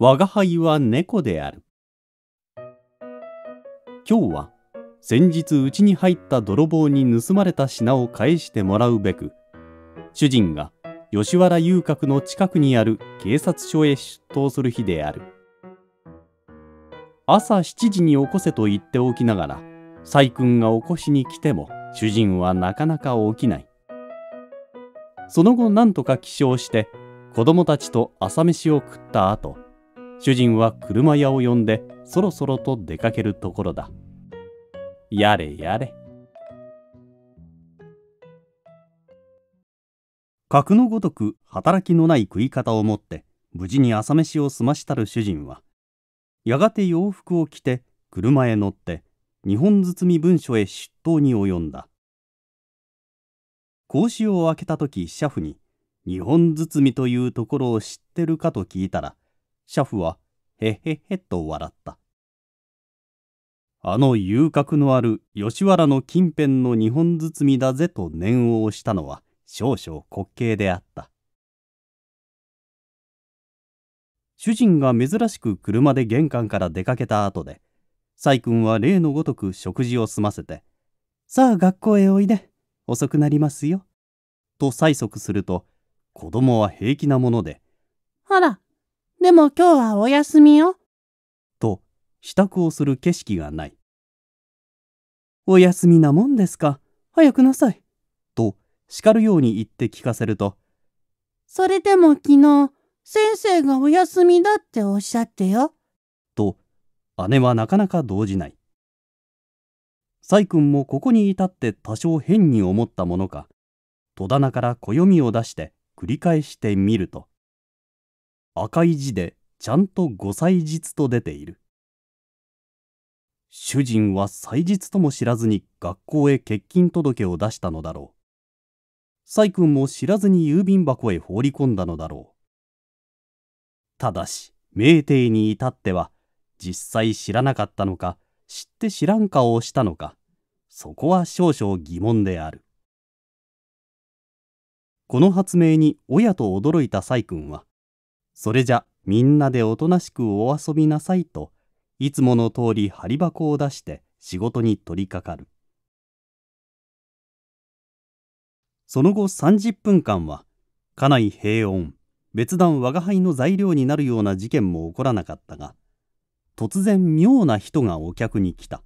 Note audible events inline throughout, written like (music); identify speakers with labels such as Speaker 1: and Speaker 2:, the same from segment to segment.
Speaker 1: 我輩は猫である。今日は先日うちに入った泥棒に盗まれた品を返してもらうべく、主人が吉原遊郭の近くにある警察署へ出頭する日である。朝7時に起こせと言っておきながら、細君が起こしに来ても主人はなかなか起きない。その後なんとか起床して子供たちと朝飯を食った後、主人は車屋を呼んでそろそろと出かけるところだ。やれやれ。格のごとく働きのない食い方を持って無事に朝飯を済ましたる主人はやがて洋服を着て車へ乗って日本包み文書へ出頭に及んだ格子を開けた時ャフに「日本包みというところを知ってるか?」と聞いたら「シャフは、へへへと笑った。あの遊郭のある吉原の近辺の2本包みだぜと念を押したのは少々滑稽であった。主人が珍しく車で玄関から出かけた後で、細君は例のごとく食事を済ませて、さあ学校へおいで、遅くなりますよ、と催促すると、子供は平気なもので、あら、でも今日はお休みよ。と、支度をする景色がない。お休みなもんですか。早くなさい。と、叱るように言って聞かせると、それでも昨日、先生がお休みだっておっしゃってよ。と、姉はなかなか動じない。細君もここに至って多少変に思ったものか、戸棚から暦を出して繰り返してみると、赤い字でちゃんとご祭日と出ている。主人は祭日とも知らずに学校へ欠勤届を出したのだろう。細君も知らずに郵便箱へ放り込んだのだろう。ただし、明帝に至っては、実際知らなかったのか、知って知らん顔をしたのか、そこは少々疑問である。この発明に親と驚いた細君は、それじゃみんなでおとなしくお遊びなさいといつもの通り張り箱を出して仕事に取りかかるその後30分間は家内平穏別段我が輩の材料になるような事件も起こらなかったが突然妙な人がお客に来た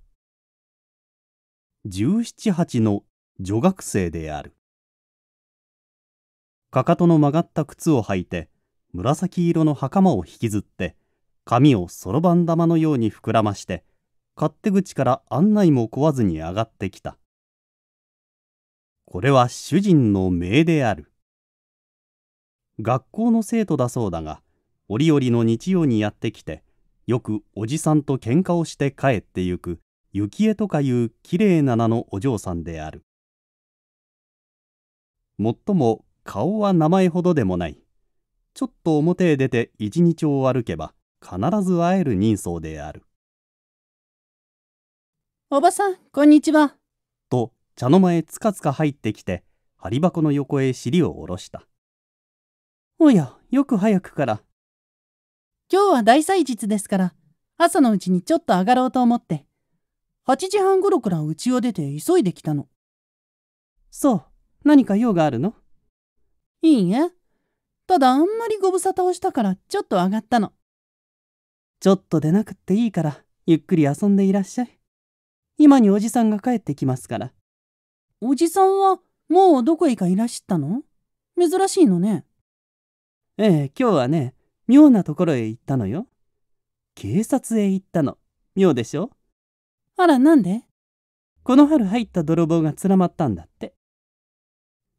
Speaker 1: 1718の女学生であるかかとの曲がった靴を履いて紫色の袴を引きずって髪をそろばん玉のように膨らまして勝手口から案内も壊ずに上がってきたこれは主人の命である学校の生徒だそうだが折々の日曜にやってきてよくおじさんと喧嘩をして帰ってゆく幸恵とかいうきれいな名のお嬢さんであるもっとも顔は名前ほどでもないちょっと表へ出て一日を歩けば必ず会える人相である。おばさん、こんにちは。と茶の間へつかつか入ってきて、針箱の横へ尻を下ろした。おや、よく早くから。今日は大祭日ですから、朝のうちにちょっと上がろうと思って、8時半頃からうちを出て急いできたの。そう、何か用があるのいいえ、ただあんまりご無沙汰をしたからちょっと上がったのちょっと出なくっていいからゆっくり遊んでいらっしゃい今におじさんが帰ってきますからおじさんはもうどこへかいらっしゃったの珍しいのねええ今日はね妙なところへ行ったのよ警察へ行ったの妙でしょあらなんでこの春入った泥棒がつらまったんだって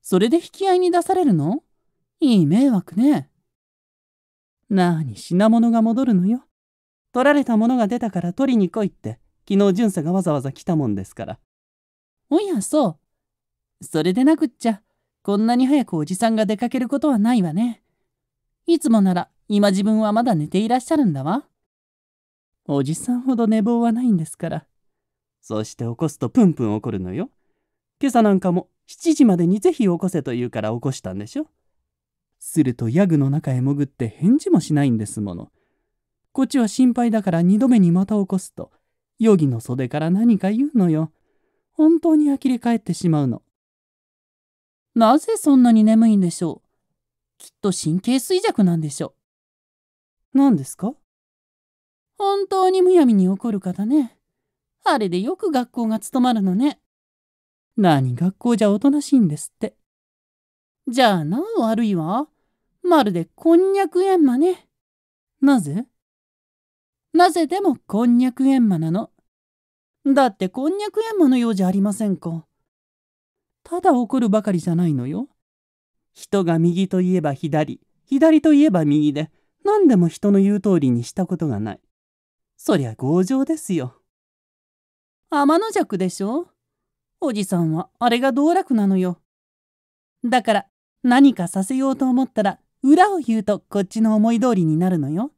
Speaker 1: それで引き合いに出されるのいい迷惑ね。なあに品物が戻るのよ。取られたものが出たから取りに来いって、昨日巡査がわざわざ来たもんですから。おや、そう。それでなくっちゃ、こんなに早くおじさんが出かけることはないわね。いつもなら、今自分はまだ寝ていらっしゃるんだわ。おじさんほど寝坊はないんですから。そして起こすとプンプン怒るのよ。今朝なんかも7時までにぜひ起こせと言うから起こしたんでしょ。するとヤグの中へ潜って返事もしないんですもの。こっちは心配だから二度目にまた起こすと、ヨギの袖から何か言うのよ。本当に呆れ返ってしまうの。なぜそんなに眠いんでしょうきっと神経衰弱なんでしょう。何ですか本当にむやみに怒る方ね。あれでよく学校が務まるのね。何学校じゃおとなしいんですって。じゃあなお悪いわ。まるでこんにゃくエンマね。なぜなぜでもこんにゃくエンマなの。だってこんにゃくエンマのようじゃありませんか。ただ怒るばかりじゃないのよ。人が右といえば左、左といえば右で、何でも人の言う通りにしたことがない。そりゃ強情ですよ。天の弱でしょおじさんはあれが道楽なのよ。だから何かさせようと思ったら裏を言うとこっちの思い通りになるのよ。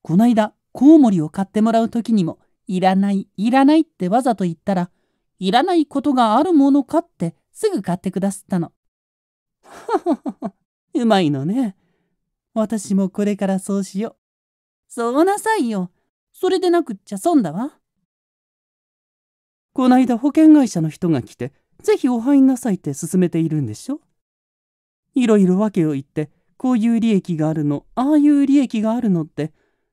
Speaker 1: こないだコウモリを買ってもらう時にも「いらないいらない」ってわざと言ったら「いらないことがあるものか」ってすぐ買ってくだすったの。うまいのね。私もこれからそうしよう。そうなさいよ。それでなくっちゃ損だわ。こないだ保険会社の人が来て、ぜひお入んなさいって勧めているんでしょいろいろ訳を言って、こういう利益があるのああいう利益があるのって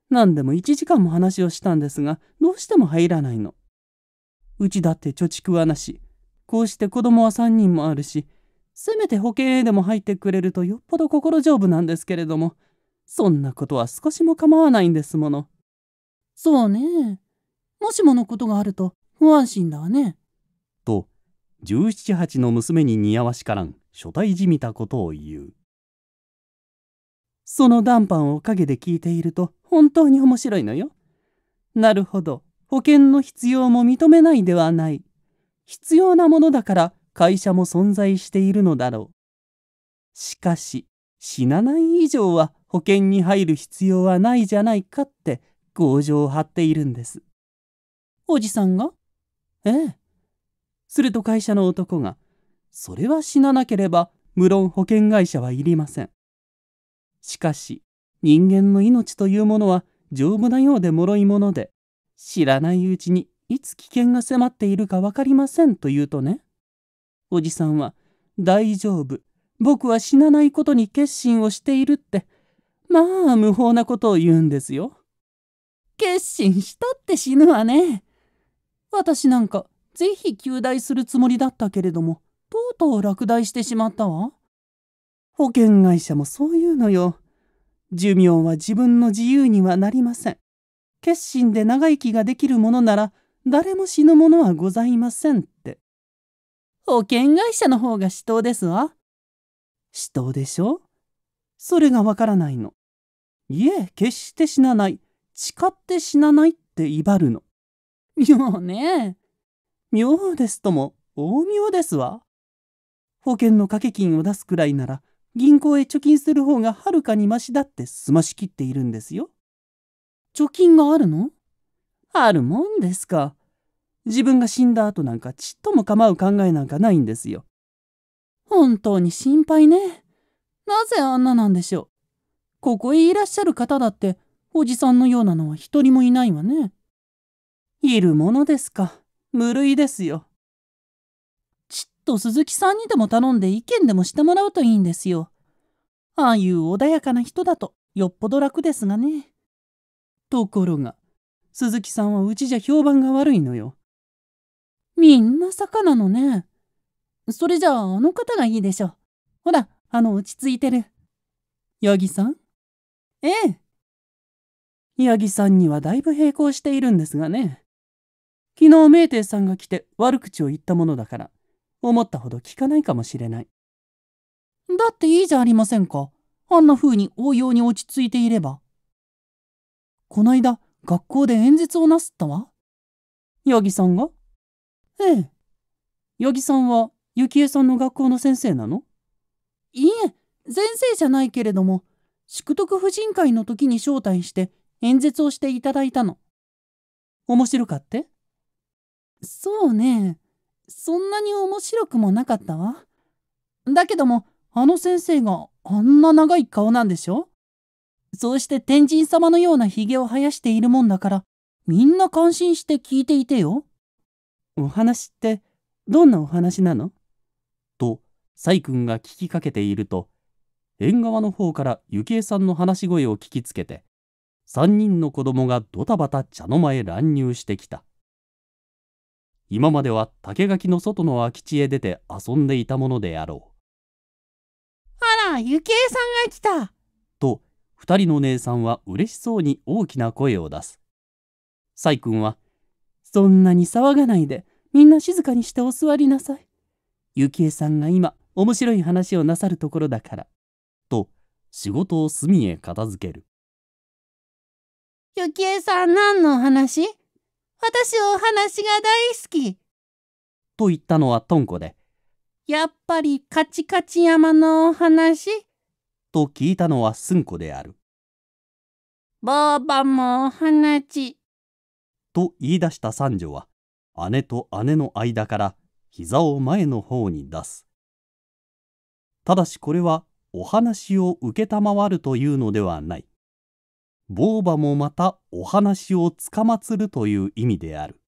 Speaker 1: 何でも1時間も話をしたんですがどうしても入らないの。うちだって貯蓄はなしこうして子供は3人もあるしせめて保険へでも入ってくれるとよっぽど心丈夫なんですけれどもそんなことは少しも構わないんですもの。そうねもしものことがあると不安心だわね。と178の娘に似合わしからん初対じみたことを言う。その談判を陰で聞いていると本当に面白いのよ。なるほど。保険の必要も認めないではない。必要なものだから会社も存在しているのだろう。しかし、死なない以上は保険に入る必要はないじゃないかって強情を張っているんです。おじさんがええ。すると会社の男が、それは死ななければ無論保険会社はいりません。しかし人間の命というものは丈夫なようで脆いもので知らないうちにいつ危険が迫っているか分かりませんと言うとねおじさんは「大丈夫僕は死なないことに決心をしている」ってまあ無法なことを言うんですよ。決心したって死ぬわね。私なんかぜひ求大するつもりだったけれどもとうとう落第してしまったわ。保険会社もそういうのよ。寿命は自分の自由にはなりません。決心で長生きができるものなら誰も死ぬものはございませんって。保険会社の方が死闘ですわ。死闘でしょそれがわからないの。いえ、決して死なない。誓って死なないって威張るの。妙ね妙ですとも、大妙ですわ。保険の掛け金を出すくらいなら、銀行へ貯金する方がはるかにマシだって済ましきっているんですよ。貯金があるのあるもんですか。自分が死んだ後なんかちっとも構う考えなんかないんですよ。本当に心配ね。なぜあんななんでしょう。ここへいらっしゃる方だっておじさんのようなのは一人もいないわね。いるものですか。無類ですよ。と鈴木さんにでも頼んで意見でもしてもらうといいんですよ。ああいう穏やかな人だとよっぽど楽ですがね。ところが、鈴木さんはうちじゃ評判が悪いのよ。みんな坂なのね。それじゃああの方がいいでしょ。ほら、あの落ち着いてる。八木さんええ。八木さんにはだいぶ並行しているんですがね。昨日明帝さんが来て悪口を言ったものだから。思ったほど効かないかもしれない。だっていいじゃありませんか。あんな風に応用に落ち着いていれば。こないだ学校で演説をなすったわ。八木さんがええ。八木さんは幸恵さんの学校の先生なのいいえ、先生じゃないけれども、宿徳婦人会の時に招待して演説をしていただいたの。面白かってそうね。そんなに面白くもなかったわ。だけども、あの先生があんな長い顔なんでしょそうして天神様のようなひげを生やしているもんだから、みんな感心して聞いていてよ。お話ってどんなお話なのと、細君が聞きかけていると、縁側の方から幸恵さんの話し声を聞きつけて、3人の子供がドタバタ茶の間へ乱入してきた。今までは竹垣の外の空き地へ出て遊んでいたものであろう。あら、ゆきえさんが来た。と、二人の姉さんは嬉しそうに大きな声を出す。サイ君は、そんなに騒がないで、みんな静かにしてお座りなさい。ゆきえさんが今、面白い話をなさるところだから。と、仕事を隅へ片付ける。ゆきえさん何の話私お話が大好き。と言ったのはトンコで、やっぱりカチカチ山のお話と聞いたのはスンコである。ばあばもお話。と言い出した三女は、姉と姉の間から膝を前の方に出す。ただしこれはお話をけたまわるというのではない。ボーバもまたお話をつかまつるという意味である。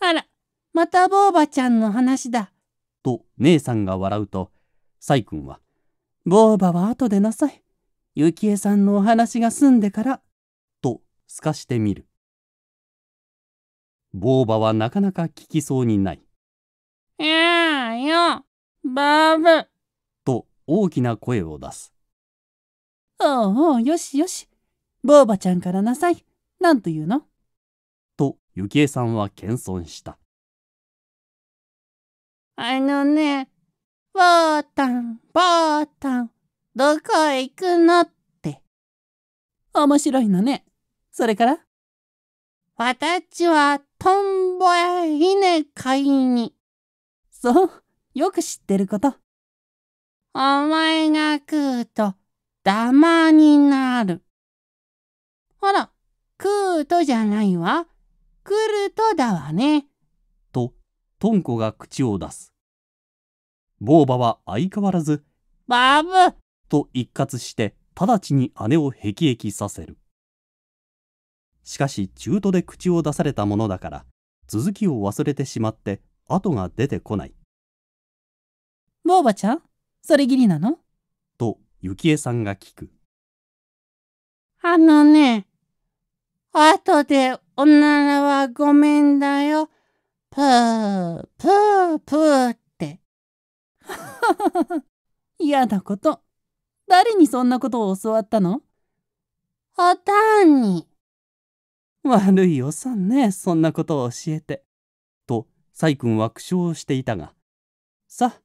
Speaker 1: あら、またボーバちゃんの話だ。と姉さんが笑うと、サイ君は、ボーバは後でなさい。ゆきえさんのお話が済んでから、とすかしてみる。ボーバはなかなか聞きそうにない。やあよ、バーブ。と大きな声を出す。おうおうよしよしボーバちゃんからなさいなんと言うのとゆきえさんは謙遜したあのねぼうたんぼうたんどこへ行くのって面白いのねそれから私はトンボや稲飼いに。そう、よく知ってること。お前が食うとダマになる。あら、クうとじゃないわ。クるとだわね。と、とんこが口を出す。ボーバは相変わらず、バブと一括して、直ちに姉をへきへきさせる。しかし中途で口を出されたものだから続きを忘れてしまって後が出てこない。ボーバちゃんそれぎりなのと幸恵さんが聞く。あのね、後でおならはごめんだよ。ぷー、ぷー、ぷーって。(laughs) 嫌なこと。誰にそんなことを教わったのおたんに。悪いおさんね、そんなことを教えて。と、サイ君は苦笑していたが。さ、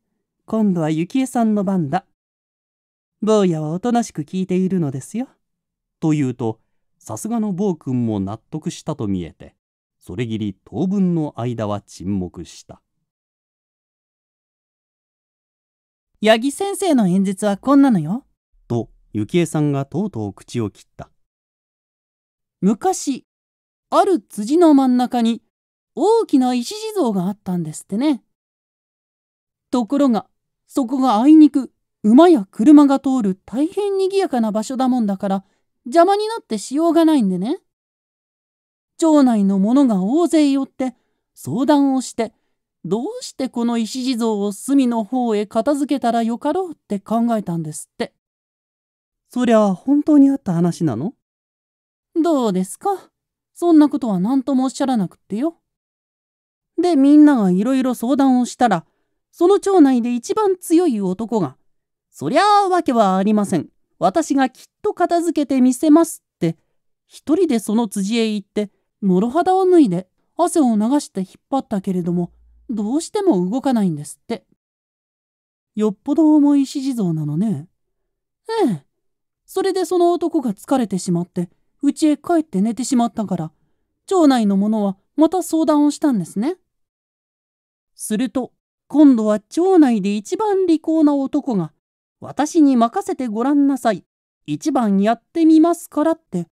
Speaker 1: 今度はゆきえさんの番だ。坊やはおとなしく聞いているのですよ。と言うとさすがの坊君も納得したと見えてそれぎり当分の間は沈黙した八木先生の演説はこんなのよ。と幸恵さんがとうとう口を切った。昔ある辻の真ん中に大きな石地蔵があったんですってね。ところがそこがあいにく馬や車が通る大変賑やかな場所だもんだから邪魔になってしようがないんでね。町内の者が大勢寄って相談をしてどうしてこの石地蔵を隅の方へ片付けたらよかろうって考えたんですって。そりゃ本当にあった話なのどうですかそんなことは何ともおっしゃらなくってよ。でみんながいろいろ相談をしたらその町内で一番強い男がそりゃあわけはありません。私がきっと片付けてみせますって、一人でその辻へ行って、諸肌を脱いで汗を流して引っ張ったけれども、どうしても動かないんですって。よっぽど重い指示像なのね。ええ。それでその男が疲れてしまって、家へ帰って寝てしまったから、町内の者はまた相談をしたんですね。すると、今度は町内で一番利口な男が、私に任せてごらんなさい。一番やってみますからって。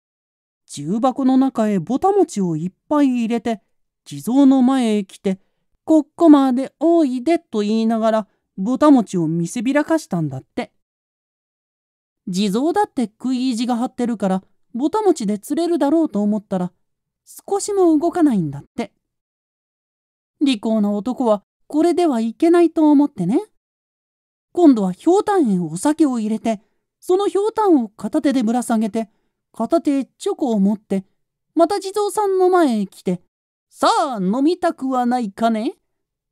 Speaker 1: 重箱の中へぼたもちをいっぱい入れて、地蔵の前へ来て、こっこまでおいでと言いながら、ぼたもちを見せびらかしたんだって。地蔵だって食い意地が張ってるから、ぼたもちで釣れるだろうと思ったら、少しも動かないんだって。利口な男はこれではいけないと思ってね。今度はひょうたんへお酒を入れて、そのひょうたんを片手でぶら下げて、片手へチョコを持って、また地蔵さんの前へ来て、さあ飲みたくはないかね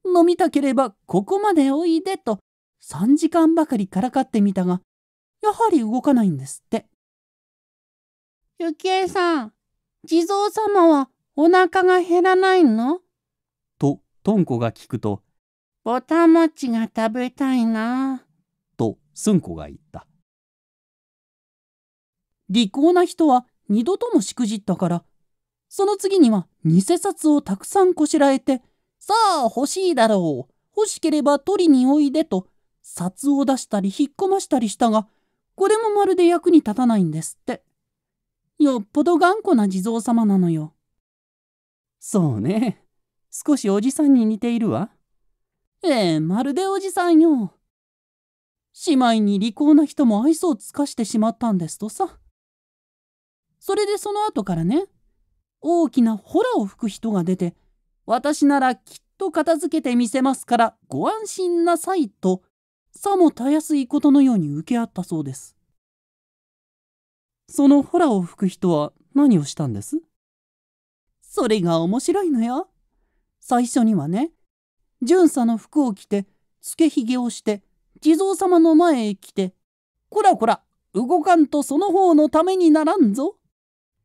Speaker 1: 飲みたければここまでおいでと3時間ばかりからかってみたが、やはり動かないんですって。ゆきえさん、地蔵様はお腹が減らないのと、とんこが聞くと、ぼたもちが食べたいな。と、すんこが言った。利口な人は二度ともしくじったから、その次には偽札をたくさんこしらえて、さあ欲しいだろう。欲しければ取りにおいでと、札を出したり引っ込ましたりしたが、これもまるで役に立たないんですって。よっぽど頑固な地蔵様なのよ。そうね。少しおじさんに似ているわ。ええ、まるでおじさんよ。姉妹に利口な人も愛想を尽かしてしまったんですとさ。それでその後からね、大きなホラを吹く人が出て、私ならきっと片付けてみせますからご安心なさいと、さもたやすいことのように受け合ったそうです。そのホラを吹く人は何をしたんですそれが面白いのよ。最初にはね、巡査の服を着てつけひげをして地蔵様の前へ来て「こらこら動かんとその方のためにならんぞ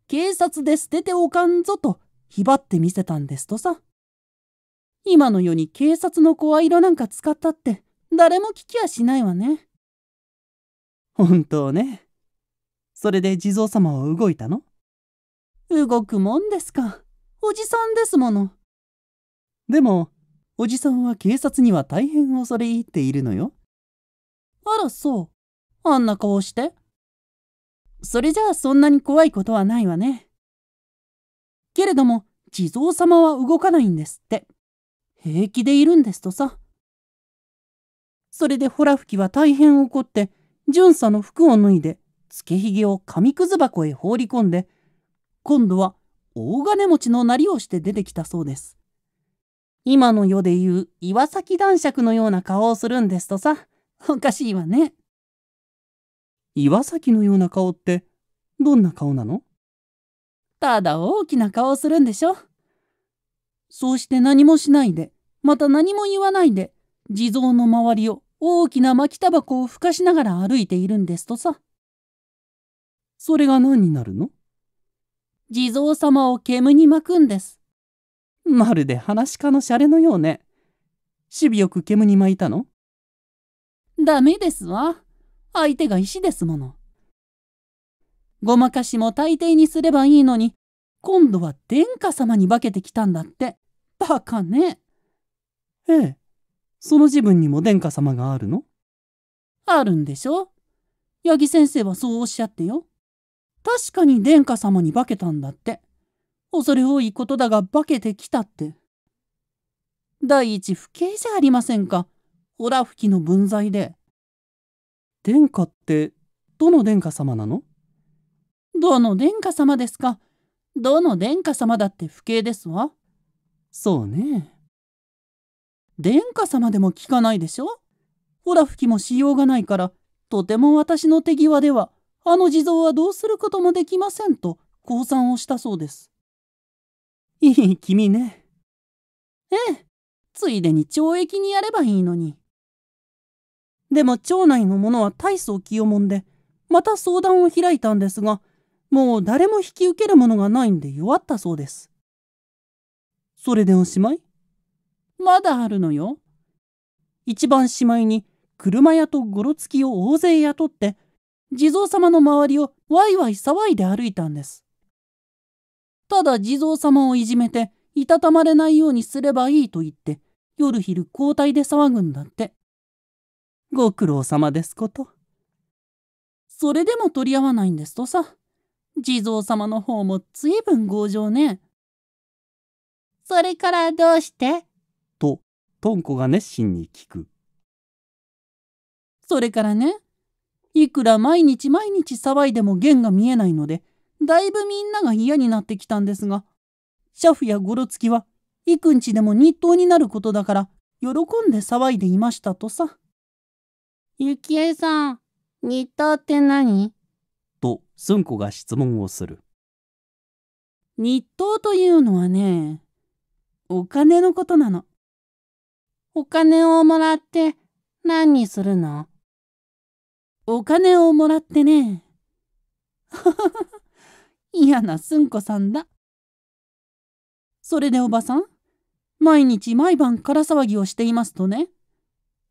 Speaker 1: 警察で捨てておかんぞ」とひばってみせたんですとさ今の世に警察の声色なんか使ったって誰も聞きやしないわね本当ねそれで地蔵様は動いたの動くもんですかおじさんですものでもおじさんは警察には大変恐れ入っているのよ。あらそう。あんな顔して。それじゃあそんなに怖いことはないわね。けれども地蔵様は動かないんですって。平気でいるんですとさ。それでほら吹きは大変怒って巡査の服を脱いでつけひげを紙くず箱へ放り込んで今度は大金持ちのなりをして出てきたそうです。今の世で言う岩崎男爵のような顔をするんですとさおかしいわね岩崎のような顔ってどんな顔なのただ大きな顔をするんでしょそうして何もしないでまた何も言わないで地蔵の周りを大きな巻きタバコをふかしながら歩いているんですとさそれが何になるの地蔵様を煙に巻くんですまるで話家のシャレのようね。守備よく煙に巻いたのダメですわ。相手が石ですもの。ごまかしも大抵にすればいいのに、今度は殿下様に化けてきたんだって。バカね。ええ。その自分にも殿下様があるのあるんでしょ八木先生はそうおっしゃってよ。確かに殿下様に化けたんだって。恐れ多いことだが化けてきたって。第一不敬じゃありませんか。ほら吹きの分際で。殿下って、どの殿下様なのどの殿下様ですか。どの殿下様だって不敬ですわ。そうね。殿下様でも聞かないでしょほら吹きもしようがないから、とても私の手際では、あの地蔵はどうすることもできませんと、降参をしたそうです。いい (laughs) 君ね。ええ。ついでに懲役にやればいいのに。でも町内の者は大層清もんで、また相談を開いたんですが、もう誰も引き受けるものがないんで弱ったそうです。それでおしまいまだあるのよ。一番しまいに車屋とごろつきを大勢雇って、地蔵様の周りをワイワイ騒いで歩いたんです。ただ地蔵様をいじめていたたまれないようにすればいいと言って夜昼交代で騒ぐんだってご苦労様ですことそれでも取り合わないんですとさ地蔵様の方もずいぶん強情ねそれからどうしてととんこが熱心に聞くそれからねいくら毎日毎日騒いでも弦が見えないのでだいぶみんなが嫌になってきたんですが、シャフやゴロツキは、いくんちでも日当になることだから、喜んで騒いでいましたとさ。ゆきえさん、日当って何と、すんこが質問をする。日当というのはね、お金のことなの。お金をもらって何にするのお金をもらってね。嫌なすんこさんだ。それでおばさん、毎日毎晩から騒ぎをしていますとね、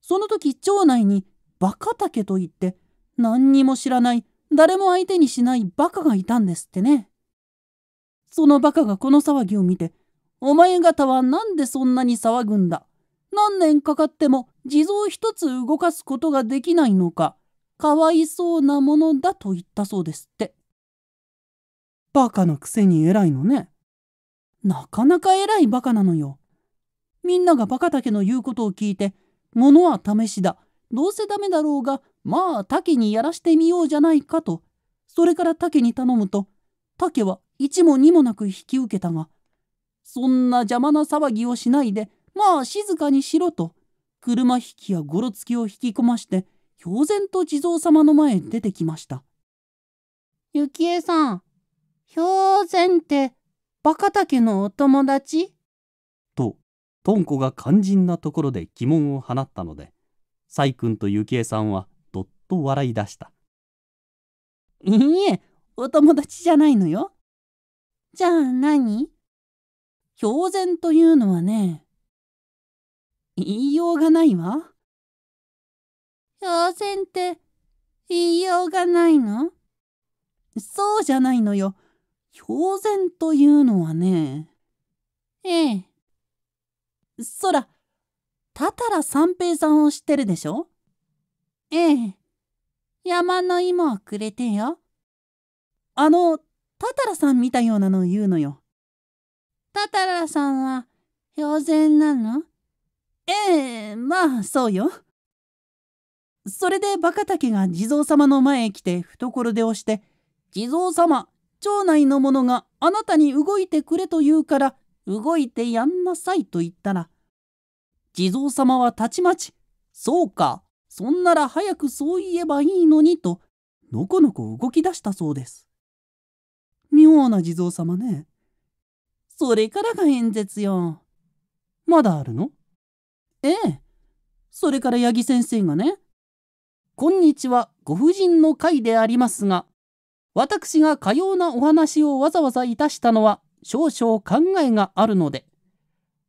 Speaker 1: その時町内にバカ竹と言って何にも知らない誰も相手にしないバカがいたんですってね。そのバカがこの騒ぎを見て、お前方は何でそんなに騒ぐんだ何年かかっても地蔵一つ動かすことができないのか、かわいそうなものだと言ったそうですって。バカのくせに偉いのね。なかなか偉いバカなのよ。みんながバカだけの言うことを聞いて、ものは試しだ。どうせダメだろうが、まあけにやらしてみようじゃないかと。それから竹に頼むと、けは一も二もなく引き受けたが、そんな邪魔な騒ぎをしないで、まあ静かにしろと、車引きやごろつきを引き込まして、ひょう然と地蔵様の前へ出てきました。ゆきえさん、ぜ然ってバカたけのお友達ととんこが肝心なところで疑問を放ったのでく君と幸恵さんはどっと笑い出したいいえお友達じゃないのよじゃあ何ぜ然というのはね言いようがないわぜ然って言いようがないのそうじゃないのよ標然というのはね。ええ。そら、たたら三平さんを知ってるでしょええ。山の芋をくれてよ。あの、たたらさん見たようなのを言うのよ。たたらさんは、標然なのええ、まあ、そうよ。それでバカタケが地蔵様の前へ来て懐で押して、地蔵様、町内の者があなたに動いてくれと言うから動いてやんなさいと言ったら地蔵様はたちまちそうかそんなら早くそう言えばいいのにとのこのこ動き出したそうです妙な地蔵様ねそれからが演説よまだあるのええそれから八木先生がね「こんにちはご婦人の会でありますが私がかようなお話をわざわざいたしたのは少々考えがあるので、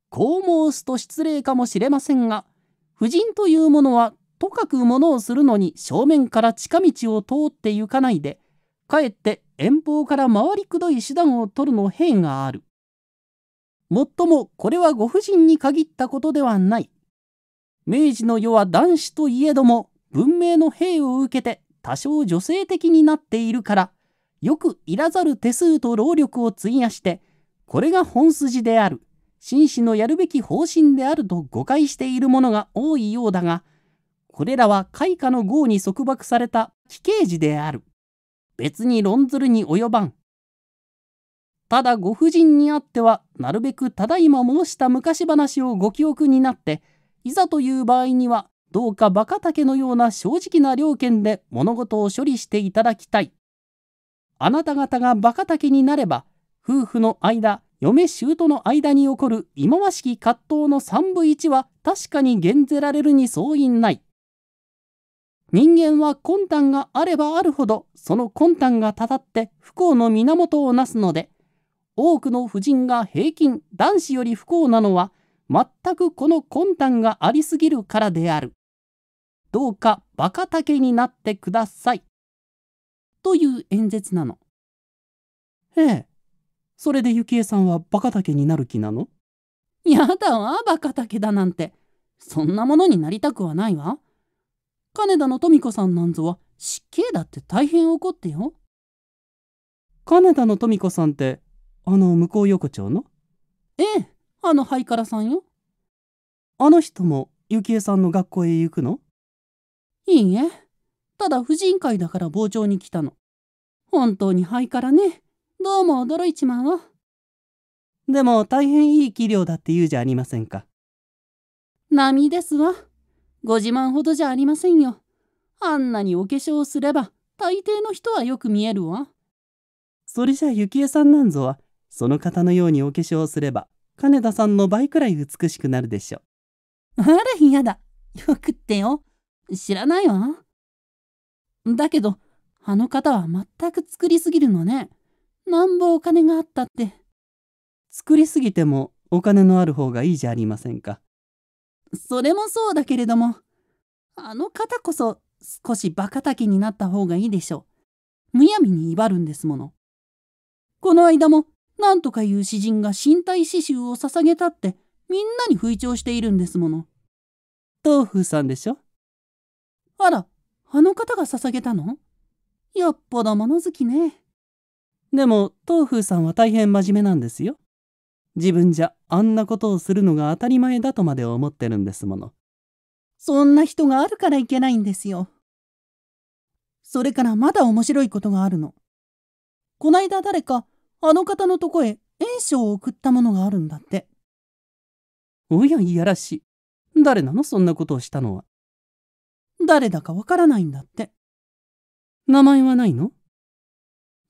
Speaker 1: こう申すと失礼かもしれませんが、婦人というものはとかくものをするのに正面から近道を通って行かないで、かえって遠方から回りくどい手段を取るの弊がある。もっともこれはご婦人に限ったことではない。明治の世は男子といえども文明の兵を受けて多少女性的になっているからよくいらざる手数と労力を費やして、これが本筋である、紳士のやるべき方針であると誤解している者が多いようだが、これらは開花の号に束縛された奇形児である。別に論ずるに及ばん。ただご婦人にあっては、なるべくただいま申した昔話をご記憶になって、いざという場合には、どうか馬鹿竹のような正直な了見で物事を処理していただきたい。あなた方がバカたけになれば夫婦の間嫁姑の間に起こる忌まわしき葛藤の三分一は確かに減ぜられるに相違ない人間は魂胆があればあるほどその魂胆がたたって不幸の源をなすので多くの婦人が平均男子より不幸なのは全くこの魂胆がありすぎるからである。どうかバカけになってください。という演説なの。ええ。それで幸恵さんはバカ竹になる気なのやだわ、バカ竹だなんて。そんなものになりたくはないわ。金田の富子さんなんぞは死刑だって大変怒ってよ。金田の富子さんってあの向こう横丁のええ、あのハイカラさんよ。あの人も幸恵さんの学校へ行くのいいえ。ただ婦人会だから傍聴に来たの。本当にハイらね。どうも驚いちまうわ。でも大変いい器量だって言うじゃありませんか。波ですわ。ご自慢ほどじゃありませんよ。あんなにお化粧すれば大抵の人はよく見えるわ。それじゃあ幸恵さんなんぞはその方のようにお化粧すれば金田さんの倍くらい美しくなるでしょう。あら嫌だ。よくってよ。知らないわ。だけど、あの方は全く作りすぎるのね。なんぼお金があったって。作りすぎてもお金のある方がいいじゃありませんか。それもそうだけれども、あの方こそ少しバカたきになった方がいいでしょう。むやみに威張るんですもの。この間も、なんとかいう詩人が身体刺繍を捧げたって、みんなに吹聴しているんですもの。豆腐さんでしょあら、あの方が捧げたのよっぽど物好きね。でも、東風さんは大変真面目なんですよ。自分じゃあんなことをするのが当たり前だとまで思ってるんですもの。そんな人があるからいけないんですよ。それからまだ面白いことがあるの。こないだ誰か、あの方のとこへ援書を送ったものがあるんだって。おやいやらしい。誰なのそんなことをしたのは。誰だかわからないんだって。名前はないの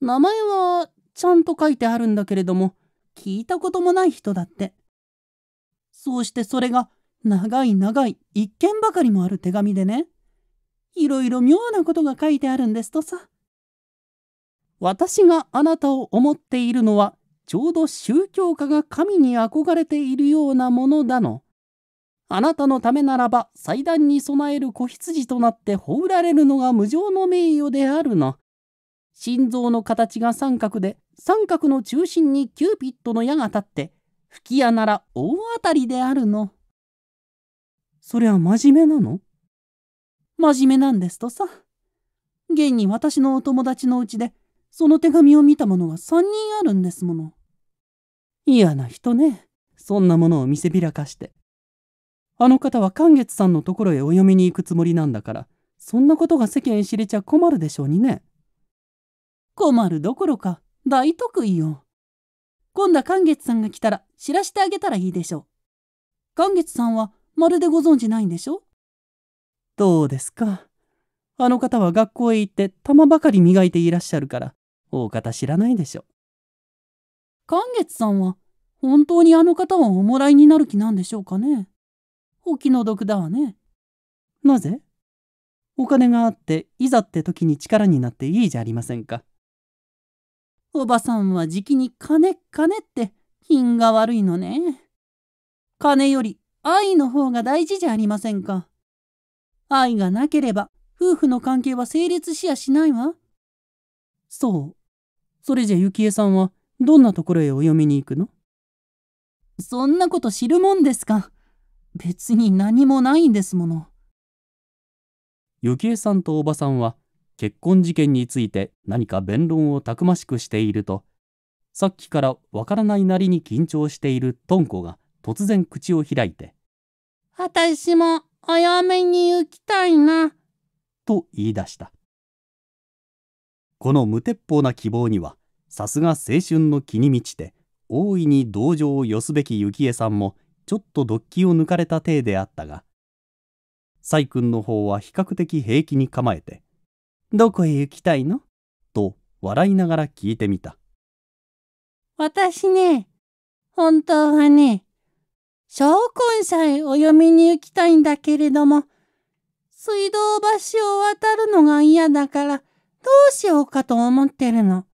Speaker 1: 名前はちゃんと書いてあるんだけれども、聞いたこともない人だって。そうしてそれが長い長い一件ばかりもある手紙でね。いろいろ妙なことが書いてあるんですとさ。私があなたを思っているのはちょうど宗教家が神に憧れているようなものだの。あなたのためならば祭壇に備える子羊となって放られるのが無常の名誉であるの。心臓の形が三角で三角の中心にキューピッドの矢が立って吹き矢なら大当たりであるの。そりゃ真面目なの真面目なんですとさ。現に私のお友達のうちでその手紙を見た者が3人あるんですもの。嫌な人ね。そんなものを見せびらかして。あの方は寛月さんのところへお嫁に行くつもりなんだから、そんなことが世間知れちゃ困るでしょうにね。困るどころか、大得意よ。今度は寛月さんが来たら知らしてあげたらいいでしょう。寛月さんはまるでご存じないんでしょどうですか。あの方は学校へ行って玉ばかり磨いていらっしゃるから、大方知らないでしょう。寛月さんは本当にあの方をおもらいになる気なんでしょうかねお気の毒だわね。なぜお金があっていざって時に力になっていいじゃありませんか。おばさんはじきに金金って品が悪いのね。金より愛の方が大事じゃありませんか。愛がなければ夫婦の関係は成立しやしないわ。そう。それじゃ幸恵さんはどんなところへお嫁に行くのそんなこと知るもんですか。別に何もないんですもの幸恵さんとおばさんは結婚事件について何か弁論をたくましくしているとさっきからわからないなりに緊張しているとんこが突然口を開いて「私もお嫁に行きたいな」と言い出したこの無鉄砲な希望にはさすが青春の気に満ちて大いに同情を寄すべき幸恵さんもちょっとドッキを抜かれた体であったが、細君の方は比較的平気に構えて、どこへ行きたいのと笑いながら聞いてみた。私ね、本当はね、昇魂祭お嫁に行きたいんだけれども、水道橋を渡るのが嫌だから、どうしようかと思ってるの。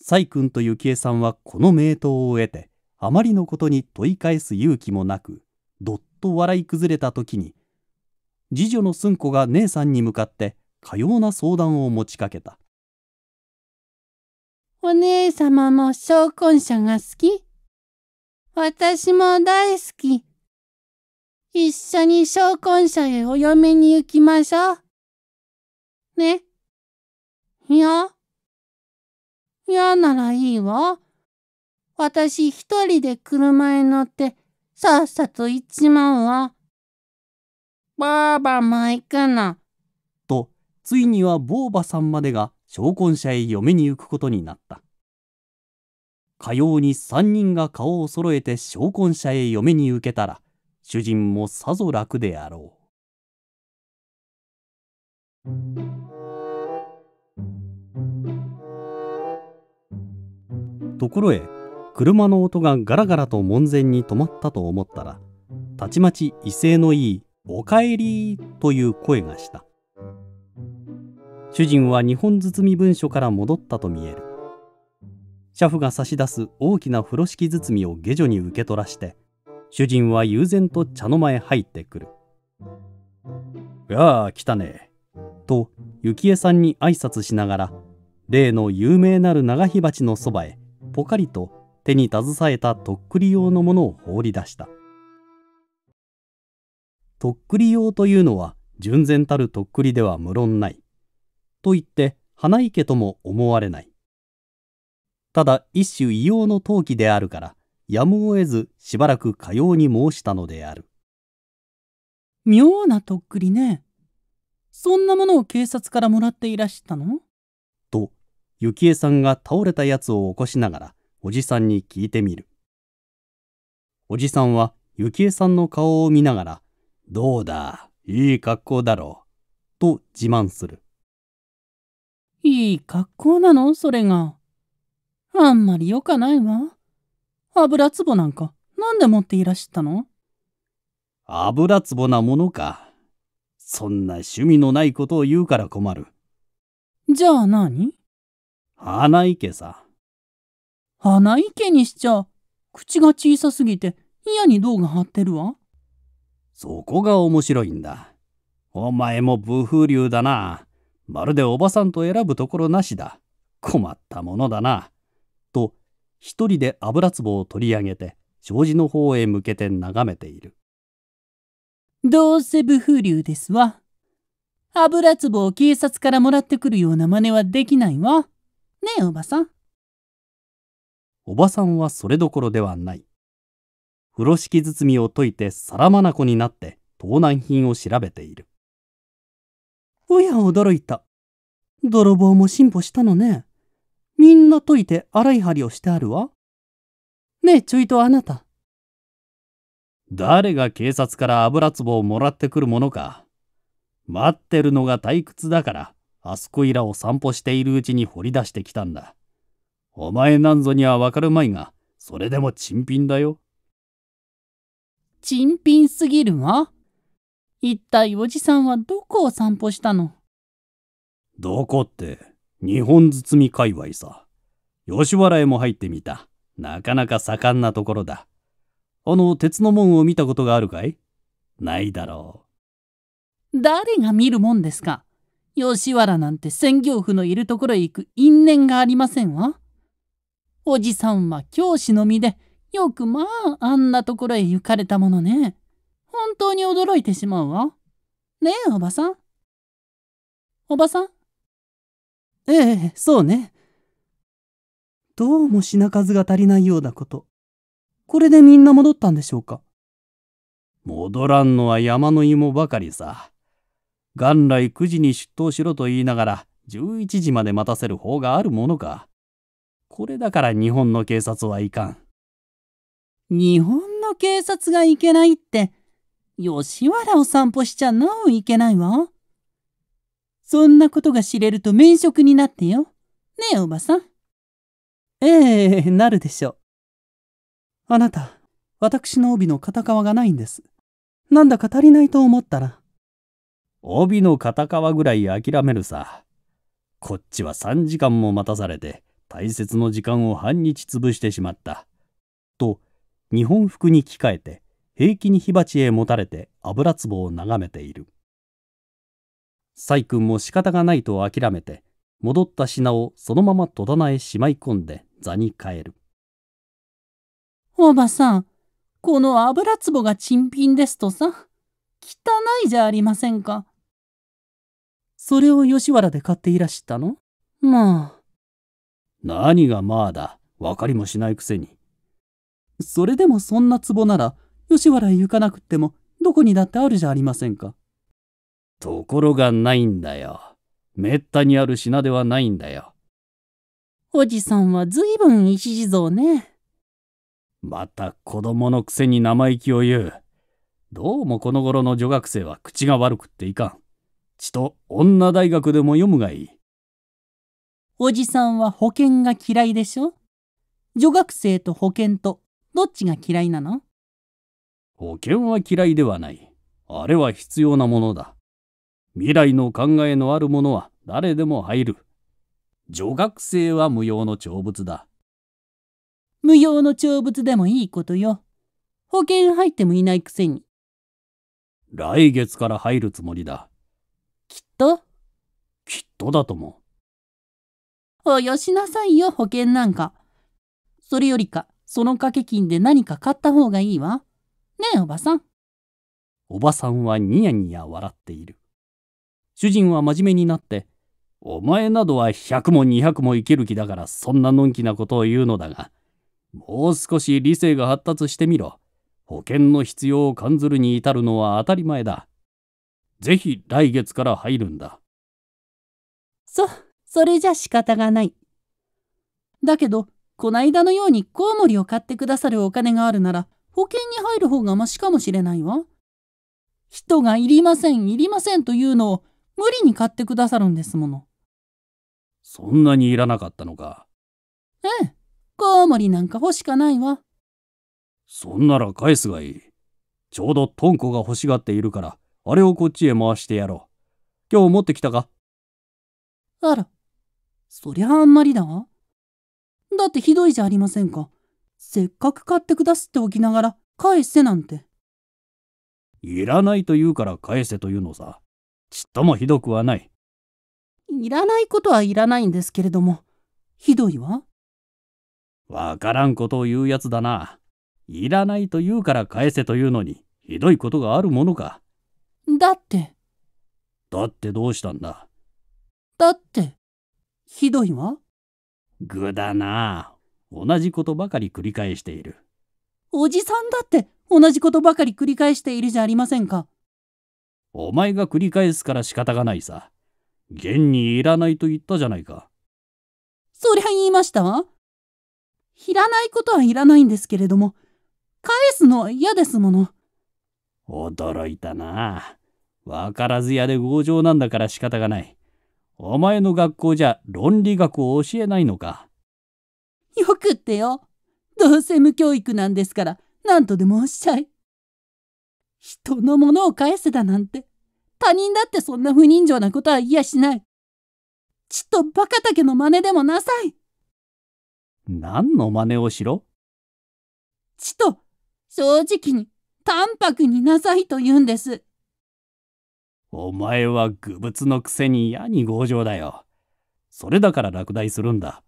Speaker 1: 細君と幸恵さんはこの名刀を得て、あまりのことに問い返す勇気もなくどっと笑い崩れた時に次女の寸子が姉さんに向かってかような相談を持ちかけた「お姉様も昇魂者が好き私も大好き。一緒に昇魂者へお嫁に行きましょう。ね。いや。嫌ならいいわ。私一人で車に乗ってさっさと行っちまうわ。ばあばも行くの。と、ついにはぼうばさんまでが証婚者へ嫁に行くことになった。かように三人が顔を揃えて証婚者へ嫁に受けたら、主人もさぞ楽であろう。ところへ車の音がガラガラと門前に止まったと思ったらたちまち威勢のいい「おかえり」という声がした主人は日本包み文書から戻ったと見える車夫が差し出す大きな風呂敷包みを下女に受け取らして主人は悠然と茶の間へ入ってくる「やあ来たね」と幸恵さんに挨拶しながら例の有名なる長火鉢のそばへポカリと手に携えたとっくり用のものを放り出したとっくり用というのは純然たるとっくりでは無論ないと言って花池とも思われないただ一種異様の陶器であるからやむを得ずしばらくかように申したのである妙なとっくりねそんなものを警察からもらっていらしたのと幸恵さんが倒れたやつを起こしながらおじさんに聞いてみる。おじさんは幸恵さんの顔を見ながら、どうだ、いい格好だろう、と自慢する。いい格好なのそれが。あんまり良かないわ。油壺なんか、何で持っていらっしゃったの油壺なものか。そんな趣味のないことを言うから困る。じゃあ何花池さ。鼻息にしちゃ、口が小さすぎて、嫌に銅が張ってるわ。そこが面白いんだ。お前も武風流だな。まるでおばさんと選ぶところなしだ。困ったものだな。と、一人で油壺を取り上げて、障子の方へ向けて眺めている。どうせ武風流ですわ。油壺を警察からもらってくるような真似はできないわ。ねえ、おばさん。おばさんはそれどころではない。風呂敷包みを解いて皿眼になって盗難品を調べている。おや驚いた。泥棒も進歩したのね。みんな解いて洗い針をしてあるわ。ねえちょいとあなた。誰が警察から油壺をもらってくるものか。待ってるのが退屈だから、あそこいらを散歩しているうちに掘り出してきたんだ。お前なんぞにはわかるまいが、それでも珍品だよ。珍品すぎるわ。一体おじさんはどこを散歩したのどこって、日本包み界隈さ。吉原へも入ってみた。なかなか盛んなところだ。あの鉄の門を見たことがあるかいないだろう。誰が見るもんですか吉原なんて専業婦のいるところへ行く因縁がありませんわ。おじさんは教師の身で、よくまああんなところへ行かれたものね。本当に驚いてしまうわ。ねえ、おばさん。おばさんええ、そうね。どうも品数が足りないようだこと。これでみんな戻ったんでしょうか戻らんのは山の芋ばかりさ。元来9時に出頭しろと言いながら11時まで待たせる方があるものか。これだから日本の警察はいかん。日本の警察がいけないって、吉原を散歩しちゃなおいけないわ。そんなことが知れると免職になってよ。ねえ、おばさん。ええ、なるでしょう。あなた、私の帯の片側がないんです。なんだか足りないと思ったら。帯の片側ぐらい諦めるさ。こっちは3時間も待たされて、大切な時間を半日潰してしまった。と、日本服に着替えて、平気に火鉢へ持たれて油壺を眺めている。細君も仕方がないと諦めて、戻った品をそのまま戸棚へしまい込んで座に帰る。おばさん、この油壺が珍品ですとさ、汚いじゃありませんか。それを吉原で買っていらしたのまあ。何がまあだ、わかりもしないくせに。それでもそんな壺なら、吉原へ行かなくっても、どこにだってあるじゃありませんか。ところがないんだよ。めったにある品ではないんだよ。おじさんはずいぶん石地蔵ね。また子供のくせに生意気を言う。どうもこの頃の女学生は口が悪くっていかん。ちと女大学でも読むがいい。おじさんは保険が嫌いでしょ女学生と保険とどっちが嫌いなの保険は嫌いではない。あれは必要なものだ。未来の考えのあるものは誰でも入る。女学生は無用の長物だ。無用の長物でもいいことよ。保険入ってもいないくせに。来月から入るつもりだ。きっときっとだとも。およしなさいよ、保険なんか。それよりか、その掛け金で何か買った方がいいわ。ねえ、おばさん。おばさんはニヤニヤ笑っている。主人は真面目になって、お前などは100も200も生きる気だからそんなのんきなことを言うのだが、もう少し理性が発達してみろ。保険の必要を感ずるに至るのは当たり前だ。ぜひ来月から入るんだ。そ、う、それじゃ仕方がない。だけど、こないだのようにコウモリを買ってくださるお金があるなら、保険に入る方がマシかもしれないわ。人がいりません、いりませんというのを無理に買ってくださるんですもの。そんなにいらなかったのか。ええ、コウモリなんか欲しかないわ。そんなら返すがいい。ちょうどトンコが欲しがっているから、あれをこっちへ回してやろう。今日持ってきたかあら、そりゃあんまりだわ。だってひどいじゃありませんか。せっかく買ってくだすっておきながら返せなんて。いらないと言うから返せというのさ。ちっともひどくはない。いらないことはいらないんですけれども、ひどいわ。わからんことを言うやつだな。いらないと言うから返せというのに、ひどいことがあるものか。だって。だってどうしたんだだって。ひどいわ。具だな。同じことばかり繰り返している。おじさんだって同じことばかり繰り返しているじゃありませんか。お前が繰り返すから仕方がないさ。現にいらないと言ったじゃないか。そりゃ言いましたわ。いらないことはいらないんですけれども、返すのは嫌ですもの。驚いたな。わからず屋で強情なんだから仕方がない。お前の学校じゃ論理学を教えないのか。よくってよ。どうせ無教育なんですから、何とでもおっしゃい。人のものを返せだなんて、他人だってそんな不人情なことは言いやしない。ちっとバカ竹の真似でもなさい。何の真似をしろちと正直に淡白になさいと言うんです。お前は愚物のくせに嫌に強情だよ。それだから落第するんだ。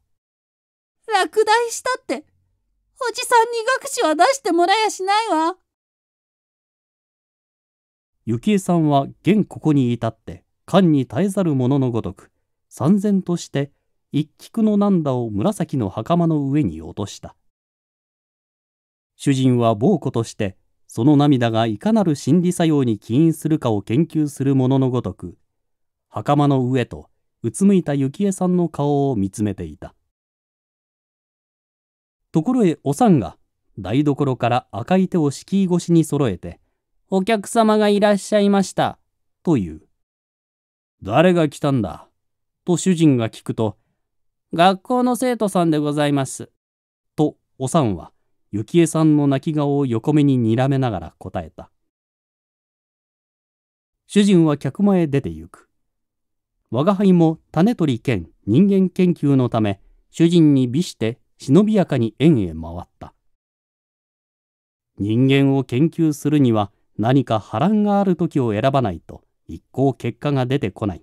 Speaker 1: 落第したって、おじさんに学士は出してもらやしないわ。幸恵さんは現ここに至って、間に耐えざる者のごとく、三然として一菊のなんだを紫の袴の上に落とした。主人は暴子としてその涙がいかなる心理作用に起因するかを研究するもののごとく、袴の上とうつむいた幸恵さんの顔を見つめていた。ところへおさんが台所から赤い手を敷居越しに揃えて、お客様がいらっしゃいました、という。誰が来たんだ、と主人が聞くと、学校の生徒さんでございます、とおさんは幸恵さんの泣き顔を横目に睨めながら答えた。主人は客間へ出て行く。我が輩も種取り兼人間研究のため、主人に美して忍びやかに園へ回った。人間を研究するには何か波乱がある時を選ばないと一向結果が出てこない。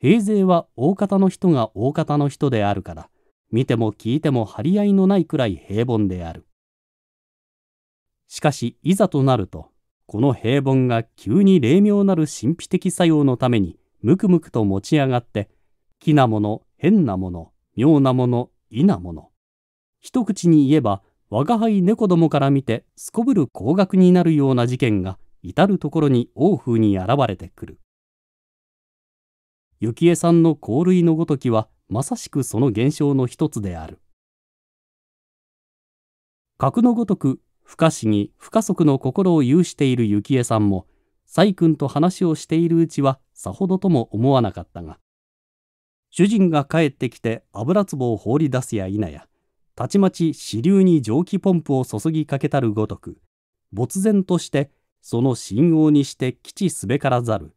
Speaker 1: 平勢は大方の人が大方の人であるから、見ても聞いても張り合いのないくらい平凡である。しかし、いざとなると、この平凡が急に霊妙なる神秘的作用のために、むくむくと持ち上がって、奇なもの、変なもの、妙なもの、異なもの。一口に言えば、我が輩猫どもから見て、すこぶる高額になるような事件が、至る所に王風に現れてくる。幸恵さんの香類のごときは、まさしくその現象の一つである。格のごとく不可思議不可測の心を有している幸恵さんも細君と話をしているうちはさほどとも思わなかったが主人が帰ってきて油壺を放り出すや否やたちまち支流に蒸気ポンプを注ぎかけたるごとく没然としてその信号にして基地すべからざる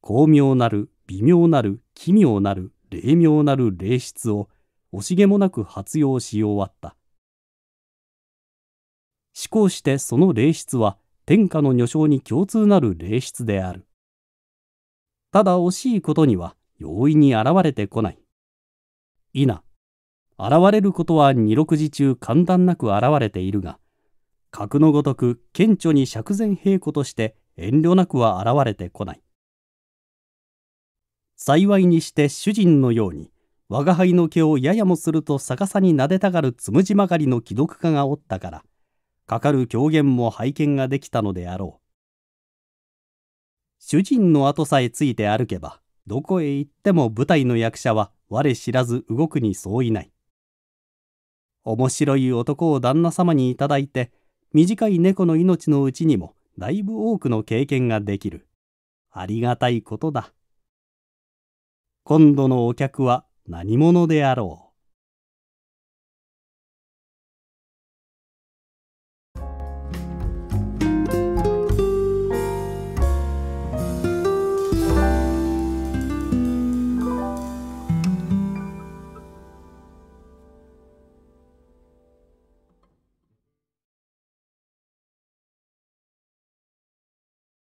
Speaker 1: 巧妙なる微妙なる奇妙なる霊妙なる霊質を惜しげもなく発揚し終わった。思考してその霊質は天下の女性に共通なる霊質である。ただ惜しいことには容易に現れてこない。いな、現れることは二六時中簡単なく現れているが、格のごとく顕著に釈然平子として遠慮なくは現れてこない。幸いにして主人のように我が輩の毛をややもすると逆さになでたがるつむじまがりの既読家がおったからかかる狂言も拝見ができたのであろう主人の後さえついて歩けばどこへ行っても舞台の役者は我知らず動くに相違ない面白い男を旦那様にいただいて短い猫の命のうちにもだいぶ多くの経験ができるありがたいことだ。今度のお客は何者であろう